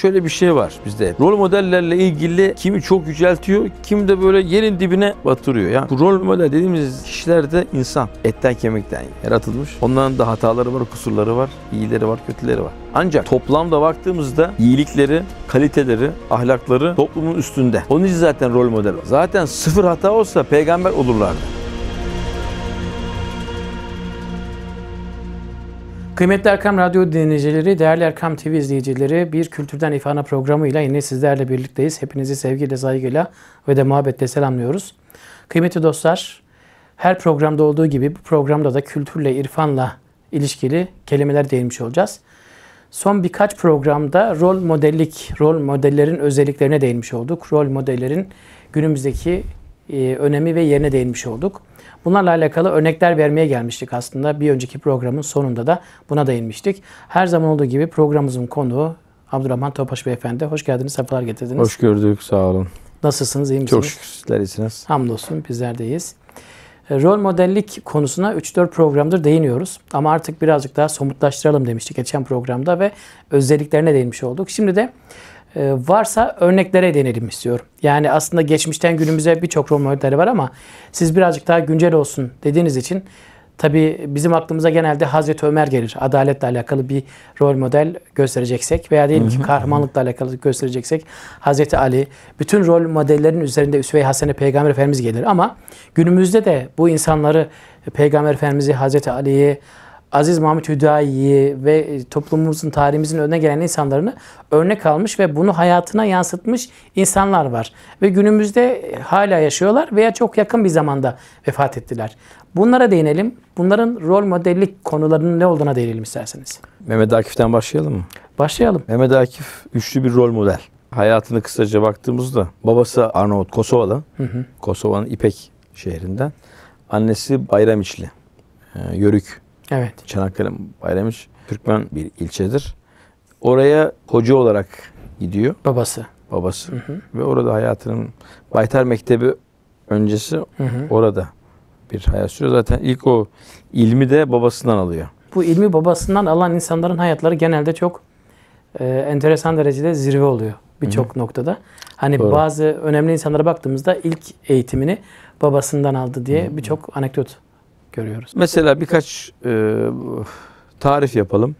şöyle bir şey var bizde. Rol modellerle ilgili kimi çok yüceltiyor, kimi de böyle yerin dibine batırıyor. Yani bu rol model dediğimiz kişiler de insan. Etten kemikten yaratılmış. Onların da hataları var, kusurları var, iyileri var, kötüleri var. Ancak toplamda baktığımızda iyilikleri, kaliteleri, ahlakları toplumun üstünde. Onun için zaten rol model. Zaten sıfır hata olsa peygamber olurlardı. Kıymetli Erkam Radyo dinleyicileri, değerli Erkam TV izleyicileri, bir Kültürden ifana programıyla yine sizlerle birlikteyiz. Hepinizi sevgiyle, saygıyla ve de muhabbetle selamlıyoruz. Kıymetli dostlar, her programda olduğu gibi bu programda da kültürle, irfanla ilişkili kelimeler değinmiş olacağız. Son birkaç programda rol modellik, rol modellerin özelliklerine değinmiş olduk. Rol modellerin günümüzdeki e, önemi ve yerine değinmiş olduk. Bunlarla alakalı örnekler vermeye gelmiştik aslında. Bir önceki programın sonunda da buna değinmiştik. Her zaman olduğu gibi programımızın konuğu Abdurrahman Topaş Beyefendi. Hoş geldiniz, sefalar getirdiniz. Hoş gördük, sağ olun. Nasılsınız, iyi misiniz? Çok şükür iyisiniz. Hamdolsun, bizler deyiz. E, rol modellik konusuna 3-4 programdır değiniyoruz. Ama artık birazcık daha somutlaştıralım demiştik geçen programda ve özelliklerine değinmiş olduk. Şimdi de e, varsa örneklere denelim istiyorum. Yani aslında geçmişten günümüze birçok rol modelleri var ama siz birazcık daha güncel olsun dediğiniz için tabi bizim aklımıza genelde Hazreti Ömer gelir. Adaletle alakalı bir rol model göstereceksek veya diyelim ki kahramanlıkla alakalı göstereceksek Hazreti Ali bütün rol modellerin üzerinde Üsve-i Hasene Peygamber Efendimiz gelir ama günümüzde de bu insanları Peygamber Efendimiz'i Hazreti Ali'yi Aziz Mahmut Hüdayi'yi ve e, toplumumuzun, tarihimizin önüne gelen insanlarını örnek almış ve bunu hayatına yansıtmış insanlar var. Ve günümüzde e, hala yaşıyorlar veya çok yakın bir zamanda vefat ettiler. Bunlara değinelim. Bunların rol modellik konularının ne olduğuna değinelim isterseniz. Mehmet Akif'ten başlayalım mı? Başlayalım. Mehmet Akif üçlü bir rol model. Hayatını kısaca baktığımızda babası Arnavut Kosova'da. Kosova'nın İpek şehrinden. Annesi Bayramiçli. E, Yörük Evet. Çanakkale Bayramış Türkmen bir ilçedir. Oraya hoca olarak gidiyor. Babası. Babası. Hı hı. Ve orada hayatının Baytar Mektebi öncesi hı hı. orada bir hayat sürüyor. Zaten ilk o ilmi de babasından alıyor. Bu ilmi babasından alan insanların hayatları genelde çok e, enteresan derecede zirve oluyor birçok noktada. Hani Doğru. bazı önemli insanlara baktığımızda ilk eğitimini babasından aldı diye birçok anekdot görüyoruz. Mesela birkaç e, tarif yapalım.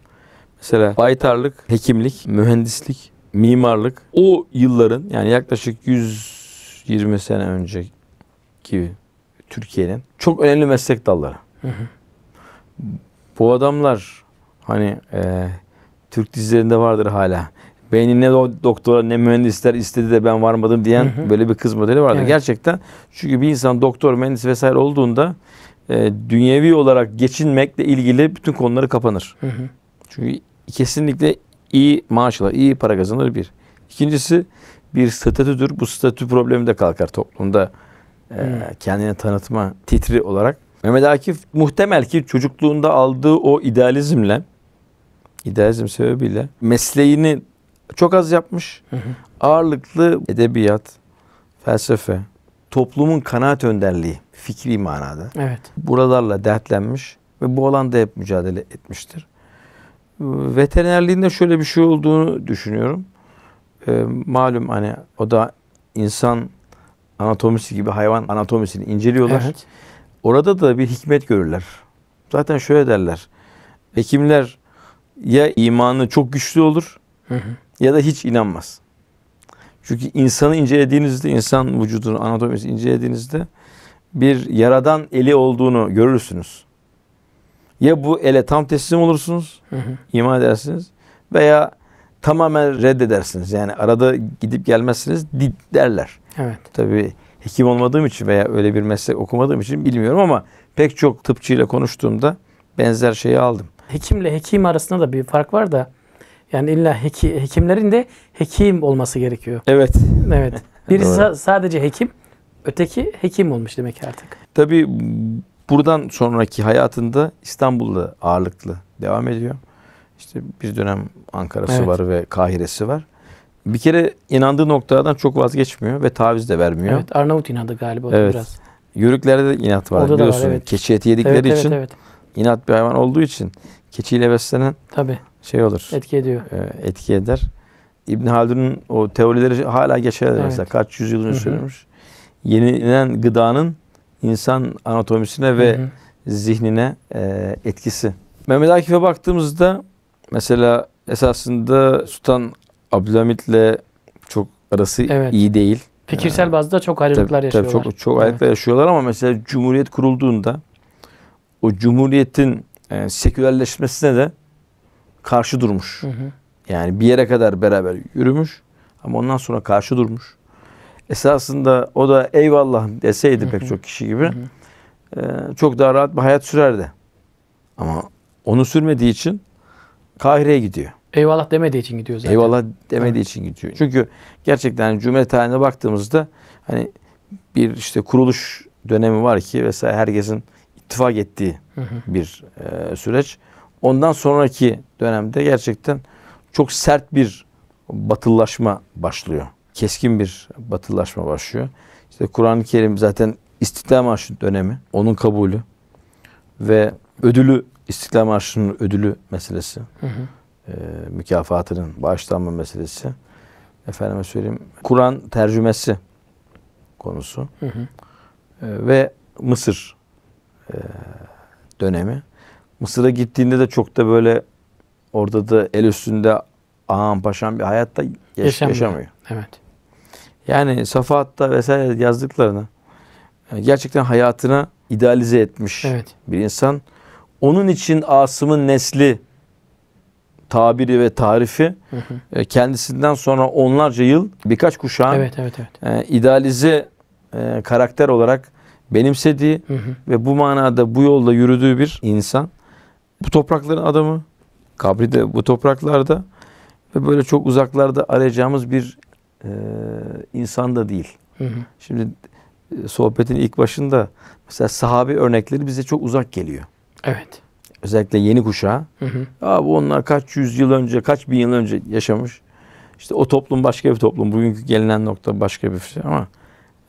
Mesela baytarlık, hekimlik, mühendislik, mimarlık o yılların yani yaklaşık 120 sene önceki Türkiye'nin çok önemli meslek dalları. Hı hı. Bu adamlar hani e, Türk dizilerinde vardır hala. Beyni ne doktora ne mühendisler istedi de ben varmadım diyen hı hı. böyle bir kız modeli vardı. Evet. Gerçekten çünkü bir insan doktor, mühendis vesaire olduğunda e, dünyevi olarak geçinmekle ilgili bütün konuları kapanır. Hı hı. Çünkü kesinlikle iyi maaşla iyi para kazanır bir. İkincisi bir statüdür. Bu statü problemi de kalkar toplumda. E, kendini tanıtma titri olarak. Mehmet Akif muhtemel ki çocukluğunda aldığı o idealizmle idealizm sebebiyle mesleğini çok az yapmış. Hı hı. Ağırlıklı edebiyat, felsefe, toplumun kanaat önderliği fikri manada. Evet. Buralarla dertlenmiş ve bu alanda hep mücadele etmiştir. Ee, veterinerliğinde şöyle bir şey olduğunu düşünüyorum. E, malum hani o da insan anatomisi gibi hayvan anatomisini inceliyorlar. Evet. Orada da bir hikmet görürler. Zaten şöyle derler. Hekimler ya imanı çok güçlü olur hı hı. ya da hiç inanmaz. Çünkü insanı incelediğinizde, insan vücudunu, anatomisini incelediğinizde bir yaradan eli olduğunu görürsünüz. Ya bu ele tam teslim olursunuz, hı hı. iman edersiniz veya tamamen reddedersiniz. Yani arada gidip gelmezsiniz derler. Evet. Tabii hekim olmadığım için veya öyle bir meslek okumadığım için bilmiyorum ama pek çok tıpçıyla konuştuğumda benzer şeyi aldım. Hekimle hekim arasında da bir fark var da yani illa heki, hekimlerin de hekim olması gerekiyor. Evet. Evet. Biri sa- sadece hekim, öteki hekim olmuş demek artık. Tabii buradan sonraki hayatında İstanbul'da ağırlıklı devam ediyor. İşte bir dönem Ankara'sı evet. var ve Kahire'si var. Bir kere inandığı noktadan çok vazgeçmiyor ve taviz de vermiyor. Evet Arnavut inadı galiba evet. biraz. Yörüklerde de inat var Orada biliyorsun. Var, evet. Keçi eti yedikleri evet, için evet, evet. inat bir hayvan olduğu için keçiyle beslenen Tabii şey olur. Etki ediyor. E, etki eder. İbn Haldun'un o teorileri hala geçerli evet. mesela. Kaç yüzyıl önce söylenmiş. Yenilen gıdanın insan anatomisine ve hı hı. zihnine e, etkisi. Mehmet Akif'e baktığımızda mesela esasında Sultan Abdülhamit'le çok arası evet. iyi değil. Fikirsel ee, bazda çok ayrılıklar tabii, yaşıyorlar. Tabii çok çok evet. ayrılıklar yaşıyorlar ama mesela Cumhuriyet kurulduğunda o Cumhuriyet'in e, sekülerleşmesine de karşı durmuş. Hı hı. Yani bir yere kadar beraber yürümüş ama ondan sonra karşı durmuş. Esasında o da eyvallah deseydi hı hı. pek çok kişi gibi hı hı. E, çok daha rahat bir hayat sürerdi. Ama onu sürmediği için Kahire'ye gidiyor. Eyvallah demediği için gidiyor zaten. Eyvallah demediği için gidiyor. Çünkü gerçekten hani cümle tarihine baktığımızda hani bir işte kuruluş dönemi var ki vesaire herkesin ittifak ettiği hı hı. bir e, süreç. Ondan sonraki dönemde gerçekten çok sert bir batıllaşma başlıyor. Keskin bir batıllaşma başlıyor. İşte Kur'an-ı Kerim zaten İstiklal Marşı dönemi, onun kabulü ve ödülü İstiklal Marşı'nın ödülü meselesi, hı hı. E, mükafatının bağışlanma meselesi, efendime söyleyeyim Kur'an tercümesi konusu hı hı. E, ve Mısır e, dönemi Mısır'a gittiğinde de çok da böyle orada da el üstünde ağam paşam bir hayatta yaş yaşamıyor. yaşamıyor. Evet. Yani Safahat'ta vesaire yazdıklarını e, gerçekten hayatına idealize etmiş evet. bir insan. Onun için Asım'ın nesli tabiri ve tarifi hı hı. E, kendisinden sonra onlarca yıl birkaç kuşağın evet, evet, evet. E, idealize karakter olarak benimsediği hı hı. ve bu manada bu yolda yürüdüğü bir insan bu toprakların adamı. Kabri de bu topraklarda ve böyle çok uzaklarda arayacağımız bir e, insan da değil. Hı hı. Şimdi sohbetin ilk başında mesela Sahabi örnekleri bize çok uzak geliyor. Evet. Özellikle yeni kuşağa. Hı hı. Abi onlar kaç yüzyıl önce, kaç bin yıl önce yaşamış. İşte o toplum başka bir toplum. Bugünkü gelinen nokta başka bir şey ama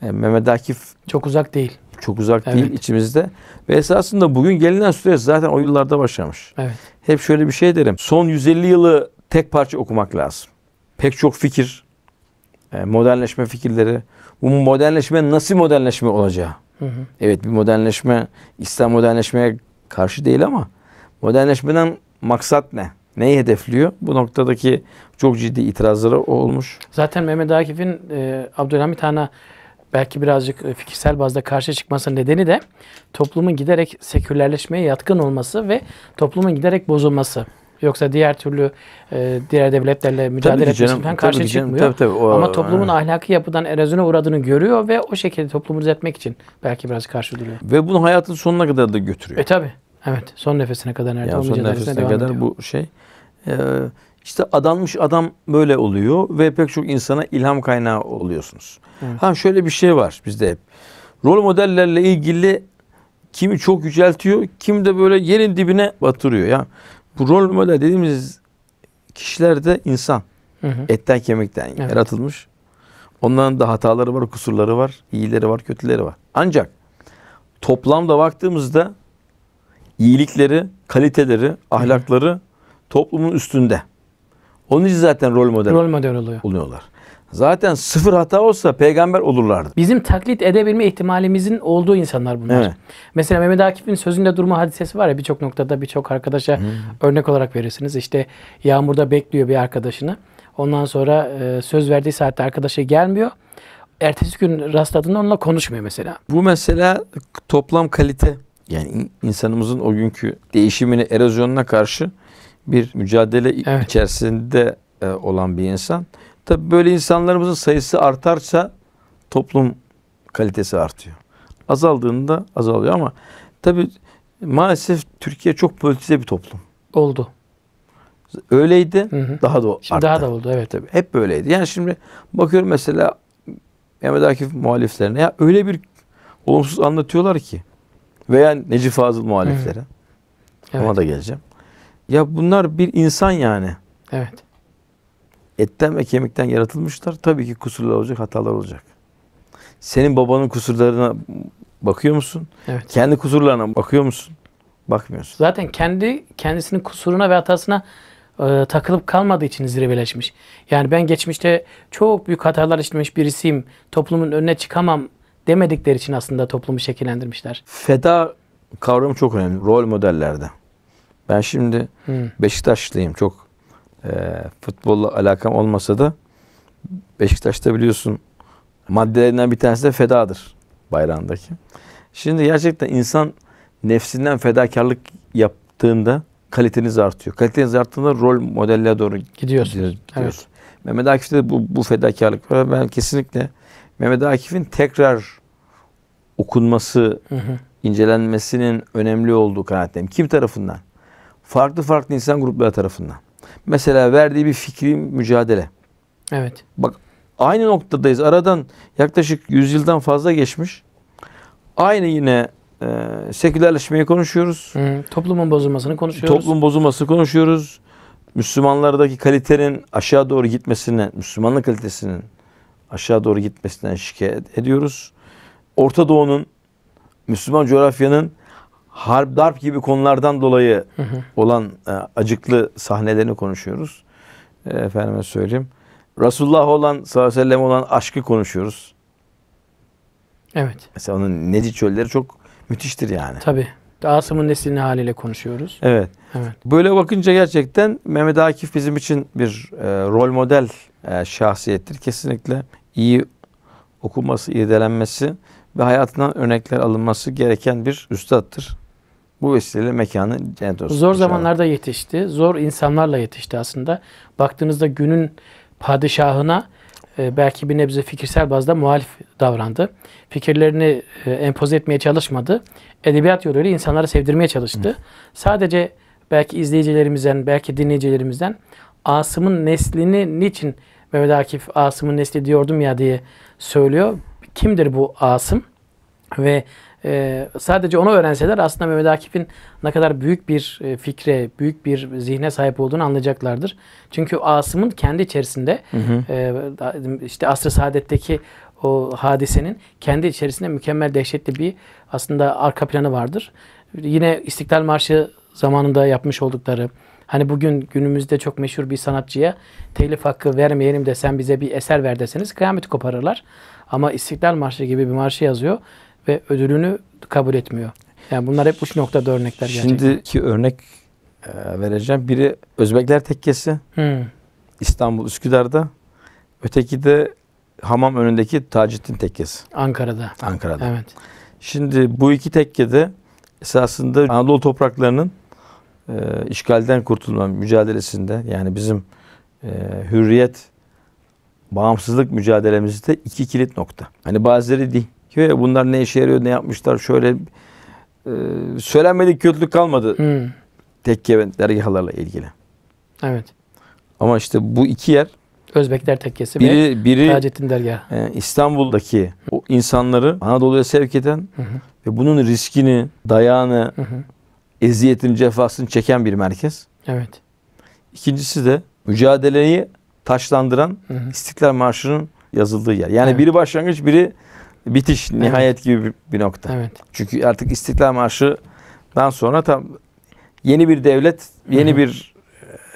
e, Mehmet Akif çok uzak değil. Çok uzak evet. değil içimizde. Ve esasında bugün gelinen süreç zaten o yıllarda başlamış. Evet. Hep şöyle bir şey derim. Son 150 yılı tek parça okumak lazım. Pek çok fikir, e, modernleşme fikirleri, bu modernleşme nasıl modernleşme olacağı. Hı hı. Evet bir modernleşme, İslam modernleşmeye karşı değil ama modernleşmeden maksat ne? Neyi hedefliyor? Bu noktadaki çok ciddi itirazları olmuş. Zaten Mehmet Akif'in e, Abdülhamit Han'a belki birazcık e, fikirsel bazda karşı çıkması nedeni de toplumun giderek sekülerleşmeye yatkın olması ve toplumun giderek bozulması. Yoksa diğer türlü e, diğer devletlerle mücadele etmesinden karşı tabii çıkmıyor. Canım, tabii, tabii, o, Ama toplumun he. ahlaki yapıdan erozüne uğradığını görüyor ve o şekilde toplumu düzeltmek için belki biraz karşı duruyor. Ve bunu hayatın sonuna kadar da götürüyor. E tabi. Evet. Son nefesine kadar nerede yani son nefesine kadar ediyor. bu şey. E, işte adanmış adam böyle oluyor ve pek çok insana ilham kaynağı oluyorsunuz. Evet. Ha şöyle bir şey var bizde hep. Rol modellerle ilgili kimi çok yüceltiyor, kim de böyle yerin dibine batırıyor. Ya bu rol model dediğimiz kişiler de insan. Hı hı. Etten kemikten evet. yaratılmış. Onların da hataları var, kusurları var, iyileri var, kötüleri var. Ancak toplamda baktığımızda iyilikleri, kaliteleri, ahlakları toplumun üstünde. Onun için zaten rol model, rol model oluyor. oluyorlar. Zaten sıfır hata olsa peygamber olurlardı. Bizim taklit edebilme ihtimalimizin olduğu insanlar bunlar. Evet. Mesela Mehmet Akif'in sözünde durma hadisesi var ya birçok noktada birçok arkadaşa hmm. örnek olarak verirsiniz. İşte yağmurda bekliyor bir arkadaşını. Ondan sonra e, söz verdiği saatte arkadaşı gelmiyor. Ertesi gün rastladığında onunla konuşmuyor mesela. Bu mesela toplam kalite yani insanımızın o günkü değişimini erozyonuna karşı bir mücadele evet. içerisinde e, olan bir insan. Tabii böyle insanlarımızın sayısı artarsa toplum kalitesi artıyor. Azaldığında azalıyor ama tabii maalesef Türkiye çok politize bir toplum. Oldu. Öyleydi. Hı hı. Daha da şimdi arttı. Daha da oldu evet. Tabii, hep böyleydi. Yani şimdi bakıyorum mesela Mehmet Akif muhaliflerine ya öyle bir olumsuz anlatıyorlar ki veya Necip Fazıl muhaliflere. Hı hı. Evet. Ona da geleceğim. Ya bunlar bir insan yani. Evet. Etten ve kemikten yaratılmışlar. Tabii ki kusurlar olacak, hatalar olacak. Senin babanın kusurlarına bakıyor musun? Evet. Kendi kusurlarına bakıyor musun? Bakmıyorsun. Zaten kendi kendisinin kusuruna ve hatasına e, takılıp kalmadığı için zirveleşmiş. Yani ben geçmişte çok büyük hatalar işlemiş birisiyim. Toplumun önüne çıkamam demedikleri için aslında toplumu şekillendirmişler. Feda kavramı çok önemli rol modellerde. Ben şimdi hmm. Beşiktaşlıyım. Çok e, futbolla alakam olmasa da Beşiktaş'ta biliyorsun maddelerinden bir tanesi de fedadır bayrağındaki. Şimdi gerçekten insan nefsinden fedakarlık yaptığında kaliteniz artıyor. Kaliteniz arttığında rol modelliğe doğru gidiyorsunuz. Gidiyor, gidiyorsun. Evet. Mehmet Akif'te de bu, bu fedakarlık var. Ben kesinlikle Mehmet Akif'in tekrar okunması, hı hı. incelenmesinin önemli olduğu kanaatindeyim. Kim tarafından? farklı farklı insan grupları tarafından. Mesela verdiği bir fikri mücadele. Evet. Bak aynı noktadayız. Aradan yaklaşık yüzyıldan fazla geçmiş. Aynı yine e, sekülerleşmeyi konuşuyoruz. Hı, toplumun bozulmasını konuşuyoruz. Toplum bozulması konuşuyoruz. Müslümanlardaki kalitenin aşağı doğru gitmesine, Müslümanlık kalitesinin aşağı doğru gitmesinden şikayet ediyoruz. Orta Doğu'nun, Müslüman coğrafyanın harp darp gibi konulardan dolayı olan e, acıklı sahnelerini konuşuyoruz. E, efendime söyleyeyim. Resulullah olan sallallahu aleyhi ve sellem olan aşkı konuşuyoruz. Evet. Mesela onun Neci çölleri çok müthiştir yani. Tabi. Asım'ın neslini haliyle konuşuyoruz. Evet. evet. Böyle bakınca gerçekten Mehmet Akif bizim için bir e, rol model e, şahsiyettir. Kesinlikle iyi okunması, irdelenmesi ve hayatından örnekler alınması gereken bir üstattır. Bu vesileyle mekanı cennet olsun. Zor zamanlarda yetişti. Zor insanlarla yetişti aslında. Baktığınızda günün padişahına e, belki bir nebze fikirsel bazda muhalif davrandı. Fikirlerini e, empoze etmeye çalışmadı. Edebiyat yoluyla insanları sevdirmeye çalıştı. Hı. Sadece belki izleyicilerimizden, belki dinleyicilerimizden Asım'ın neslini niçin Mehmet Akif Asım'ın nesli diyordum ya diye söylüyor. Kimdir bu Asım? Ve e, sadece onu öğrenseler aslında Mehmet Akif'in ne kadar büyük bir e, fikre, büyük bir zihne sahip olduğunu anlayacaklardır. Çünkü Asım'ın kendi içerisinde hı hı. E, işte Asr-ı Saadet'teki o hadisenin kendi içerisinde mükemmel dehşetli bir aslında arka planı vardır. Yine İstiklal Marşı zamanında yapmış oldukları, Hani bugün günümüzde çok meşhur bir sanatçıya telif hakkı vermeyelim de sen bize bir eser ver deseniz kıyameti koparırlar. Ama İstiklal Marşı gibi bir marşı yazıyor ve ödülünü kabul etmiyor. Yani bunlar hep uç noktada örnekler Şimdiki gerçekten. Şimdiki örnek e, vereceğim. Biri Özbekler Tekkesi. Hmm. İstanbul Üsküdar'da. Öteki de hamam önündeki Taceddin Tekkesi. Ankara'da. Ankara'da. Evet. Şimdi bu iki tekkede esasında Anadolu topraklarının e, işgalden kurtulma mücadelesinde yani bizim e, hürriyet bağımsızlık mücadelemizde iki kilit nokta. Hani bazıları değil ki bunlar ne işe yarıyor, ne yapmışlar şöyle e, söylenmedik kötülük kalmadı. Hmm. Tekke ve dergahlarla ilgili. Evet. Ama işte bu iki yer Özbekler Tekkesi biri, ve biri, Taceddin Dergahı. E, İstanbul'daki o insanları Anadolu'ya sevk eden hı ve bunun riskini, dayağını, hı hı. eziyetini, cefasını çeken bir merkez. Evet. İkincisi de mücadeleyi taşlandıran hı hı. İstiklal Marşı'nın yazıldığı yer. Yani evet. biri başlangıç, biri bitiş, evet. nihayet gibi bir, bir nokta. Evet. Çünkü artık İstiklal Marşı'dan sonra tam yeni bir devlet, yeni Hı-hı. bir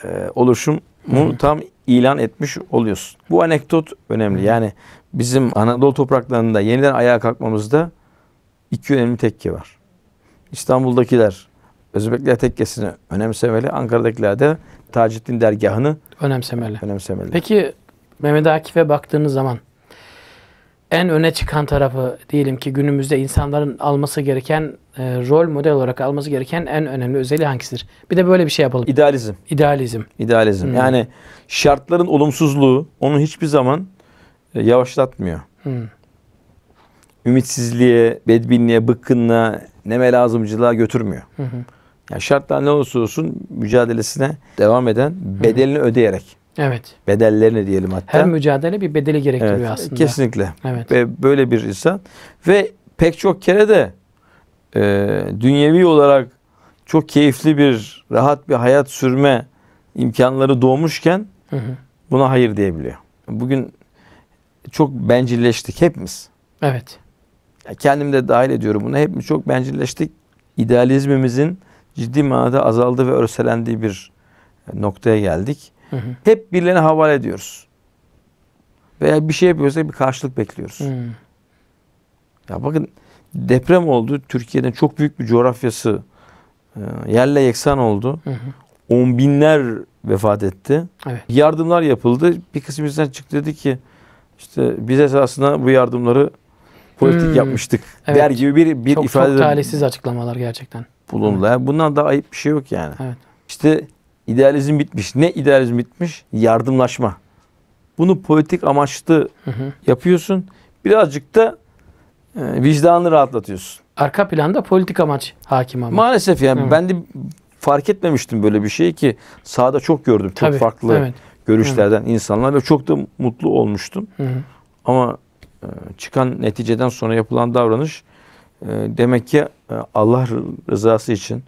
e, oluşumu Hı-hı. tam ilan etmiş oluyorsun. Bu anekdot önemli. Hı-hı. Yani bizim Anadolu topraklarında yeniden ayağa kalkmamızda iki önemli tekke var. İstanbul'dakiler Özbekler tekkesini önemsemeli, Ankara'dakiler de Taceddin dergahını önemsemeli. önemsemeli. Peki Mehmet Akif'e baktığınız zaman en öne çıkan tarafı diyelim ki günümüzde insanların alması gereken e, rol model olarak alması gereken en önemli özelliği hangisidir? Bir de böyle bir şey yapalım. İdealizm. İdealizm. İdealizm. Hmm. Yani şartların olumsuzluğu onu hiçbir zaman e, yavaşlatmıyor. Hmm. Ümitsizliğe, bedbinliğe, bıkkınlığa, neme lazımcılığa götürmüyor. Hmm. Yani şartlar ne olursa olsun mücadelesine devam eden bedelini hmm. ödeyerek. Evet. Bedellerini diyelim hatta. Her mücadele bir bedeli gerektiriyor evet, aslında. Kesinlikle. Evet. Ve böyle bir insan ve pek çok kere de e, dünyevi olarak çok keyifli bir, rahat bir hayat sürme imkanları doğmuşken hı hı. buna hayır diyebiliyor. Bugün çok bencilleştik hepimiz. Evet. Kendim de dahil ediyorum bunu. Hepimiz çok bencilleştik. İdealizmimizin ciddi manada azaldı ve örselendiği bir noktaya geldik. Hı Hep birilerine havale ediyoruz. Veya bir şey yapıyorsak bir karşılık bekliyoruz. Hı. Ya bakın deprem oldu. Türkiye'nin çok büyük bir coğrafyası e, yerle yeksan oldu. Hı hı. On binler vefat etti. Evet. Yardımlar yapıldı. Bir kısım insan çıktı dedi ki işte biz esasında bu yardımları politik hmm. yapmıştık evet. der gibi bir, bir çok, ifade. Çok talihsiz açıklamalar gerçekten. Bulundu. Evet. Bundan daha ayıp bir şey yok yani. Evet. İşte İdealizm bitmiş. Ne idealizm bitmiş? Yardımlaşma. Bunu politik amaçlı hı hı. yapıyorsun. Birazcık da e, vicdanını rahatlatıyorsun. Arka planda politik amaç hakim ama. Maalesef yani hı. ben de fark etmemiştim böyle bir şeyi ki sahada çok gördüm. Çok Tabii, farklı evet. görüşlerden hı. insanlar ve çok da mutlu olmuştum. Hı hı. Ama e, çıkan neticeden sonra yapılan davranış e, demek ki e, Allah rızası için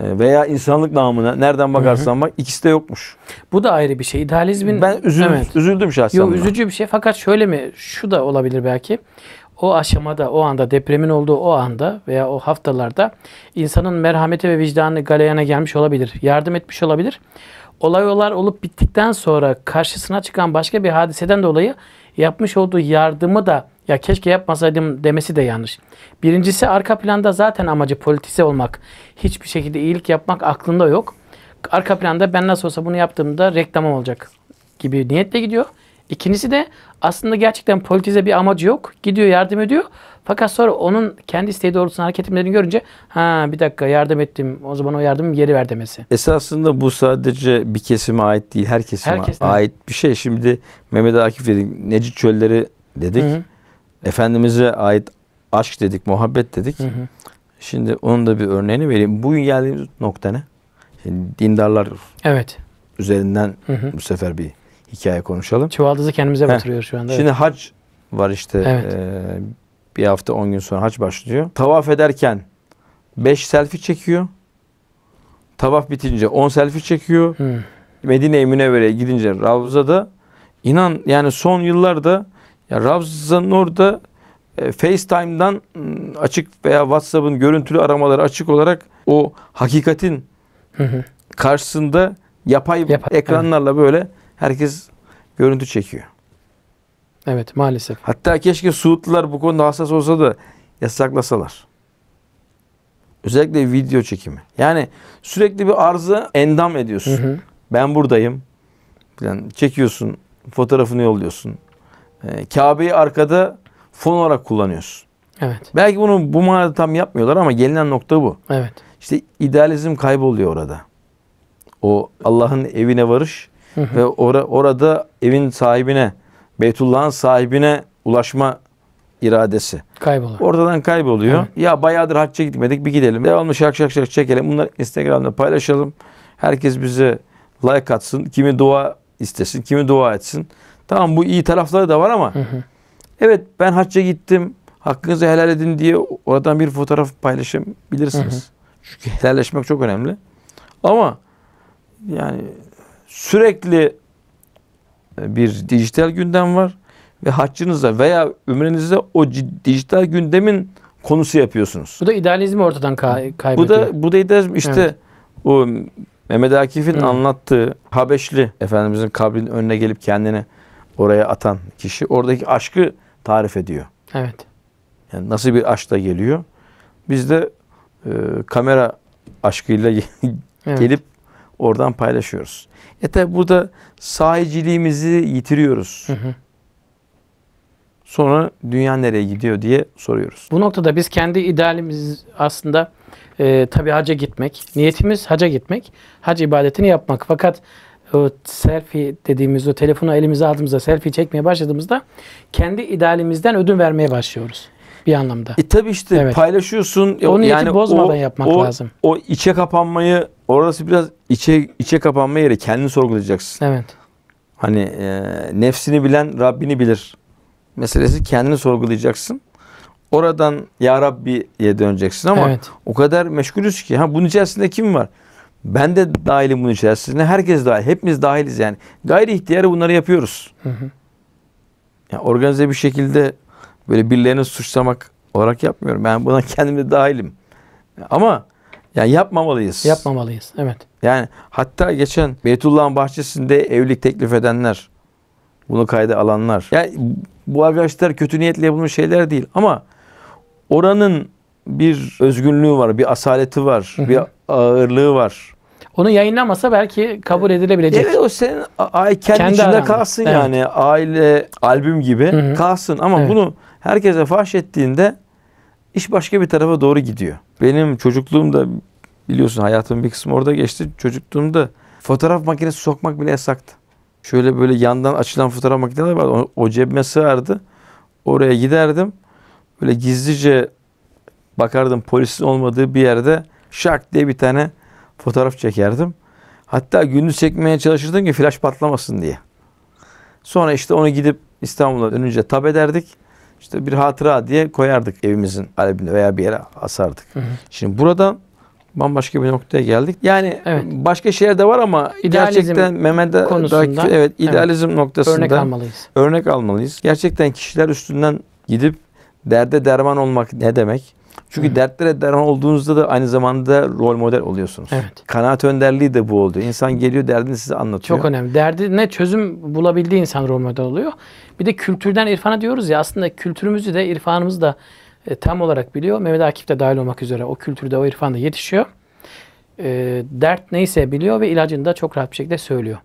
ee, veya insanlık namına nereden bakarsan bak ikisi de yokmuş. Bu da ayrı bir şey. İdealizmin ben üzüldüm, evet. üzüldüm şahsen. Yok üzücü bir şey fakat şöyle mi şu da olabilir belki. O aşamada, o anda depremin olduğu o anda veya o haftalarda insanın merhameti ve vicdanı galeyana gelmiş olabilir. Yardım etmiş olabilir. Olay olar olup bittikten sonra karşısına çıkan başka bir hadiseden dolayı yapmış olduğu yardımı da ya keşke yapmasaydım demesi de yanlış. Birincisi arka planda zaten amacı politize olmak. Hiçbir şekilde iyilik yapmak aklında yok. Arka planda ben nasıl olsa bunu yaptığımda reklamım olacak gibi niyetle gidiyor. İkincisi de aslında gerçekten politize bir amacı yok. Gidiyor yardım ediyor. Fakat sonra onun kendi isteği doğrultusunda hareket etmelerini görünce ha bir dakika yardım ettim o zaman o yardım geri ver demesi. Esasında bu sadece bir kesime ait değil her kesime ait bir şey. Şimdi Mehmet Akif dedik Necip Çölleri dedik. Hı hı. Efendimiz'e ait aşk dedik, muhabbet dedik. Hı hı. Şimdi onun da bir örneğini vereyim. Bugün geldiğimiz nokta ne? Şimdi dindarlar evet. üzerinden hı hı. bu sefer bir hikaye konuşalım. Çuvaldızı kendimize batırıyor şu anda. Şimdi evet. hac var işte. Evet. E, bir hafta on gün sonra hac başlıyor. Tavaf ederken beş selfie çekiyor. Tavaf bitince on selfie çekiyor. Hı. Medine-i Münevvere'ye gidince Ravza'da inan yani son yıllarda yani Ravza'nın orada e, FaceTime'dan ıı, açık veya WhatsApp'ın görüntülü aramaları açık olarak o hakikatin hı hı. karşısında yapay Yap ekranlarla böyle herkes görüntü çekiyor. Evet maalesef. Hatta keşke Suudlular bu konuda hassas olsa da yasaklasalar. Özellikle video çekimi. Yani sürekli bir arıza endam ediyorsun. Hı hı. Ben buradayım. Yani çekiyorsun, fotoğrafını yolluyorsun e, Kabe'yi arkada fon olarak kullanıyorsun. Evet. Belki bunu bu manada tam yapmıyorlar ama gelinen nokta bu. Evet. İşte idealizm kayboluyor orada. O Allah'ın evine varış hı hı. ve or orada evin sahibine, Beytullah'ın sahibine ulaşma iradesi. Kayboluyor. Oradan kayboluyor. Evet. Ya bayağıdır hacca gitmedik bir gidelim. Devamlı şak şak şak çekelim. Bunları Instagram'da paylaşalım. Herkes bize like atsın. Kimi dua istesin, kimi dua etsin. Tamam bu iyi tarafları da var ama hı hı. evet ben hacca gittim hakkınızı helal edin diye oradan bir fotoğraf paylaşabilirsiniz. Hı hı. Çünkü helalleşmek çok önemli. Ama yani sürekli e, bir dijital gündem var ve haccınızda veya ömrünüzde o dijital gündemin konusu yapıyorsunuz. Bu da idealizmi ortadan kay kaybediyor. Bu da bu da idealizm işte evet. o Mehmet Akif'in anlattığı Habeşli Efendimizin kabrinin önüne gelip kendini oraya atan kişi oradaki aşkı tarif ediyor. Evet. Yani nasıl bir aşkla geliyor? Biz de e, kamera aşkıyla evet. gelip oradan paylaşıyoruz. E tabi burada sahiciliğimizi yitiriyoruz. Hı hı. Sonra dünya nereye gidiyor diye soruyoruz. Bu noktada biz kendi idealimiz aslında e, tabi haca gitmek. Niyetimiz haca gitmek. Hac ibadetini yapmak. Fakat o selfie dediğimiz o telefonu elimize aldığımızda selfie çekmeye başladığımızda kendi idealimizden ödün vermeye başlıyoruz bir anlamda. E tabi işte evet. paylaşıyorsun. E, Onun yani bozmadan o, yapmak o, lazım. O içe kapanmayı orası biraz içe içe kapanma yeri kendini sorgulayacaksın. Evet. Hani e, nefsini bilen Rabbini bilir. Meselesi kendini sorgulayacaksın. Oradan ya Rabbi'ye döneceksin ama evet. o kadar meşgulüz ki ha bunun içerisinde kim var? Ben de dahilim bunun içerisine. Herkes dahil. Hepimiz dahiliz yani. Gayri ihtiyarı bunları yapıyoruz. Hı hı. Yani organize bir şekilde böyle birilerini suçlamak olarak yapmıyorum. Ben buna kendim de dahilim. Ama yani yapmamalıyız. Yapmamalıyız. Evet. Yani hatta geçen Beytullah'ın bahçesinde evlilik teklif edenler, bunu kayda alanlar. Yani bu arkadaşlar kötü niyetle yapılmış şeyler değil ama oranın bir özgünlüğü var, bir asaleti var, hı hı. bir ağırlığı var. Onu yayınlamasa belki kabul edilebilecek. Evet o senin ay kendi, kendi içinde kalsın evet. yani. Aile albüm gibi Hı-hı. kalsın ama evet. bunu herkese fahş ettiğinde iş başka bir tarafa doğru gidiyor. Benim çocukluğumda biliyorsun hayatımın bir kısmı orada geçti. Çocukluğumda fotoğraf makinesi sokmak bile yasaktı. Şöyle böyle yandan açılan fotoğraf makineleri vardı. O, o cebime sığardı. Oraya giderdim. Böyle gizlice bakardım polisin olmadığı bir yerde şak diye bir tane fotoğraf çekerdim. Hatta gündüz çekmeye çalışırdım ki flash patlamasın diye. Sonra işte onu gidip İstanbul'a dönünce tab ederdik. İşte bir hatıra diye koyardık evimizin alebine veya bir yere asardık. Hı hı. Şimdi buradan bambaşka bir noktaya geldik. Yani evet. başka şeyler de var ama idealizm gerçekten Mehmet'e konusunda evet idealizm evet. noktasında örnek almalıyız. Örnek almalıyız. Gerçekten kişiler üstünden gidip derde derman olmak ne demek? Çünkü evet. dertlere derman olduğunuzda da aynı zamanda rol model oluyorsunuz. Evet. Kanaat önderliği de bu oldu. İnsan geliyor derdini size anlatıyor. Çok önemli. Derdine çözüm bulabildiği insan rol model oluyor. Bir de kültürden irfana diyoruz ya aslında kültürümüzü de irfanımızı da e, tam olarak biliyor. Mehmet Akif de dahil olmak üzere o kültürde o irfanda yetişiyor. E, dert neyse biliyor ve ilacını da çok rahat bir şekilde söylüyor.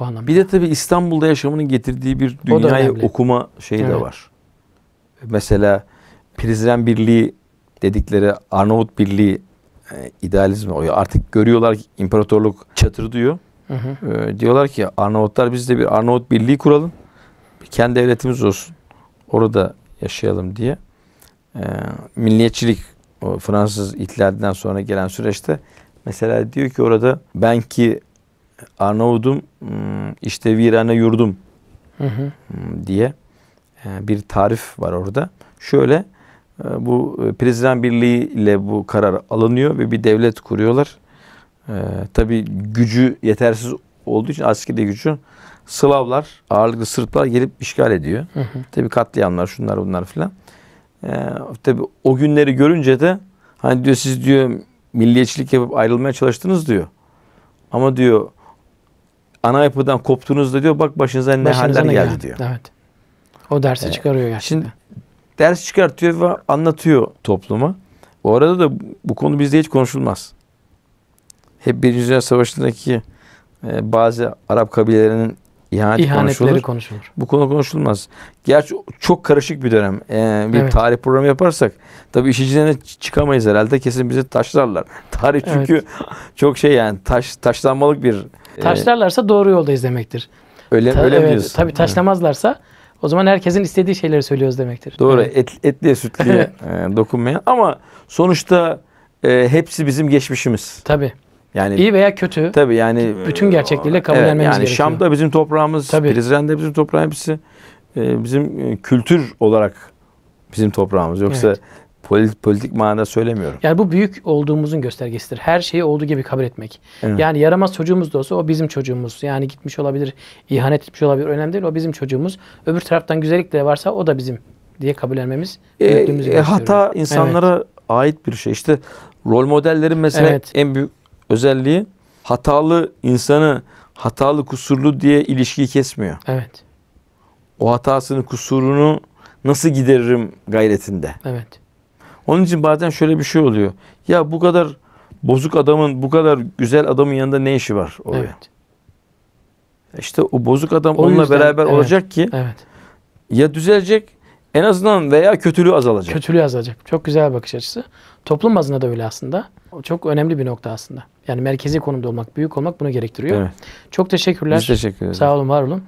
Bu anlamda. Bir de tabii İstanbul'da yaşamının getirdiği bir dünyayı okuma şeyi evet. de var. Mesela Prizren Birliği dedikleri Arnavut Birliği e, idealizmi oluyor. Artık görüyorlar ki imparatorluk çatır diyor. Hı hı. E, diyorlar ki Arnavutlar biz de bir Arnavut Birliği kuralım. Kendi devletimiz olsun. Orada yaşayalım diye. E, milliyetçilik o Fransız ihtilalinden sonra gelen süreçte mesela diyor ki orada ben ki Arnavudum ıı, işte virane yurdum hı hı. diye e, bir tarif var orada. Şöyle ee, bu e, Prizren Birliği ile bu karar alınıyor ve bir devlet kuruyorlar. Ee, Tabi gücü yetersiz olduğu için askeri gücü Slavlar, ağırlıklı Sırplar gelip işgal ediyor. Hı hı. Tabii katliamlar, şunlar bunlar filan. Ee, Tabi o günleri görünce de hani diyor siz diyor milliyetçilik yapıp ayrılmaya çalıştınız diyor. Ama diyor ana yapıdan koptuğunuzda diyor bak başınıza ne başınıza haller ne geldi diyor. Evet. O dersi ee, çıkarıyor gerçekten. Şimdi ders çıkartıyor ve anlatıyor topluma. Bu arada da bu konu bizde hiç konuşulmaz. Hep Birinci Dünya Savaşı'ndaki e, bazı Arap kabilelerinin ihanet İhanetleri konuşulur. konuşulur. Bu konu konuşulmaz. Gerçi çok karışık bir dönem. Ee, bir evet. tarih programı yaparsak tabii işicilerine çıkamayız herhalde. Kesin bizi taşlarlar. Tarih çünkü evet. çok şey yani taş taşlanmalık bir. E, Taşlarlarsa doğru yoldayız demektir. Öyle Ta, öyle evet, diyorsun. Tabii taşlamazlarsa o zaman herkesin istediği şeyleri söylüyoruz demektir. Doğru. Evet. Et, etliye sütlüye e, dokunmayan ama sonuçta e, hepsi bizim geçmişimiz. Tabii. Yani İyi veya kötü. Tabii yani bütün e, gerçekliğiyle kabul evet, gerekiyor. Yani Şam da bizim toprağımız, tabii. Prizren de bizim toprağımız E, bizim e, kültür olarak bizim toprağımız. Yoksa evet. Politik, politik manada söylemiyorum. Yani bu büyük olduğumuzun göstergesidir. Her şeyi olduğu gibi kabul etmek. Evet. Yani yaramaz çocuğumuz da olsa o bizim çocuğumuz. Yani gitmiş olabilir, ihanet etmiş olabilir. Önemli değil o bizim çocuğumuz. Öbür taraftan güzellik de varsa o da bizim diye kabul etmemiz E, e, hata insanlara evet. ait bir şey. İşte rol modellerin mesela evet. en büyük özelliği hatalı insanı hatalı kusurlu diye ilişkiyi kesmiyor. Evet. O hatasını kusurunu nasıl gideririm gayretinde. Evet. Onun için bazen şöyle bir şey oluyor. Ya bu kadar bozuk adamın, bu kadar güzel adamın yanında ne işi var oluyor? Evet. İşte o bozuk adam o onunla yüzden, beraber evet, olacak ki evet. ya düzelecek en azından veya kötülüğü azalacak. Kötülüğü azalacak. Çok güzel bakış açısı. Toplum bazında da öyle aslında. çok önemli bir nokta aslında. Yani merkezi konumda olmak, büyük olmak bunu gerektiriyor. Evet. Çok teşekkürler. Biz teşekkür ederiz. Sağ olun, var olun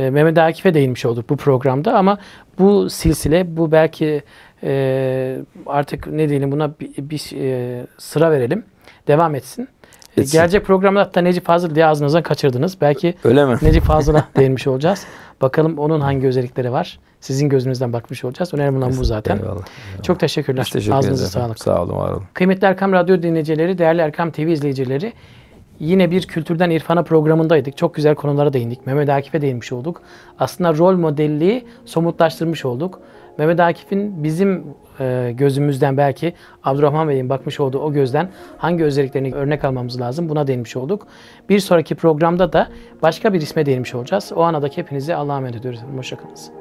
e, Mehmet Akif'e değinmiş olduk bu programda ama bu silsile bu belki e, artık ne diyelim buna bir, bir e, sıra verelim. Devam etsin. Ee, etsin. Gelecek programda hatta Necip Fazıl diye ağzınızdan kaçırdınız. Belki Öyle mi? Necip Fazıl'a değinmiş olacağız. Bakalım onun hangi özellikleri var. Sizin gözünüzden bakmış olacağız. Önemli olan bu zaten. Eyvallah, eyvallah. Çok teşekkürler. Biz teşekkür Ağzınıza sağlık. Sağ olun, var olun. Kıymetli Erkam Radyo dinleyicileri, değerli Erkam TV izleyicileri yine bir kültürden irfana programındaydık. Çok güzel konulara değindik. Mehmet Akif'e değinmiş olduk. Aslında rol modeli somutlaştırmış olduk. Mehmet Akif'in bizim e, gözümüzden belki Abdurrahman Bey'in bakmış olduğu o gözden hangi özelliklerini örnek almamız lazım buna değinmiş olduk. Bir sonraki programda da başka bir isme değinmiş olacağız. O anadaki hepinizi Allah'a emanet ediyoruz. Hoşçakalın.